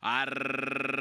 ¡Arrrrr!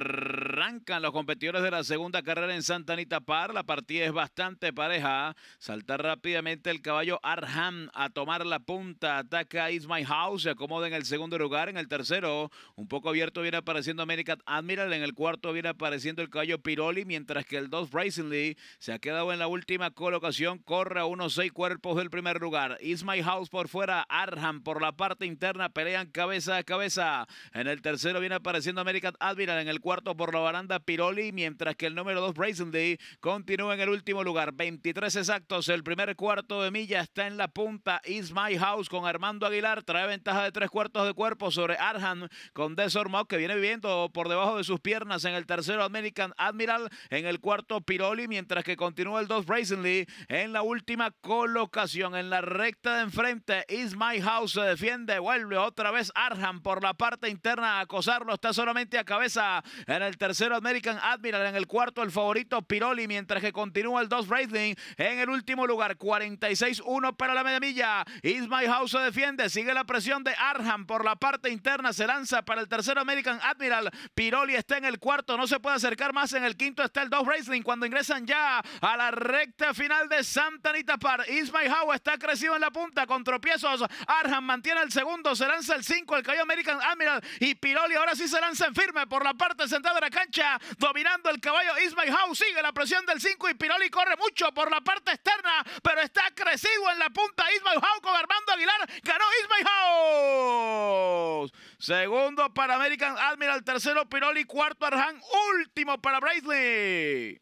los competidores de la segunda carrera en Santa Anita Par. La partida es bastante pareja. Saltar rápidamente el caballo Arham a tomar la punta. Ataca Is My House. Se acomoda en el segundo lugar. En el tercero, un poco abierto, viene apareciendo American Admiral. En el cuarto viene apareciendo el caballo Piroli. Mientras que el dos Brazenly se ha quedado en la última colocación. Corre a unos seis cuerpos del primer lugar. Is My House por fuera. Arham por la parte interna. Pelean cabeza a cabeza. En el tercero viene apareciendo American Admiral. En el cuarto por la anda Piroli, mientras que el número 2 Brazenly continúa en el último lugar. 23 exactos, el primer cuarto de milla está en la punta. Is My House con Armando Aguilar, trae ventaja de tres cuartos de cuerpo sobre Arhan con Desormok que viene viviendo por debajo de sus piernas en el tercero American Admiral, en el cuarto Piroli, mientras que continúa el 2 Brazenly en la última colocación. En la recta de enfrente, Is My House se defiende, vuelve otra vez Arhan por la parte interna a acosarlo, está solamente a cabeza en el tercero. American Admiral. En el cuarto, el favorito Piroli, mientras que continúa el 2 Racing en el último lugar. 46-1 para la media milla. Is House se defiende. Sigue la presión de Arham por la parte interna. Se lanza para el tercero American Admiral. Piroli está en el cuarto. No se puede acercar más. En el quinto está el 2 Racing. Cuando ingresan ya a la recta final de Santa Anita Par. está crecido en la punta con tropiezos. Arham mantiene el segundo. Se lanza el 5. El cayó American Admiral. Y Piroli ahora sí se lanza en firme por la parte central de la cancha dominando el caballo Ismael House, sigue la presión del 5 y Piroli corre mucho por la parte externa, pero está crecido en la punta Ismael House con Armando Aguilar, ganó Ismael House. Segundo para American Admiral, tercero Piroli, cuarto Arhan, último para Braisley.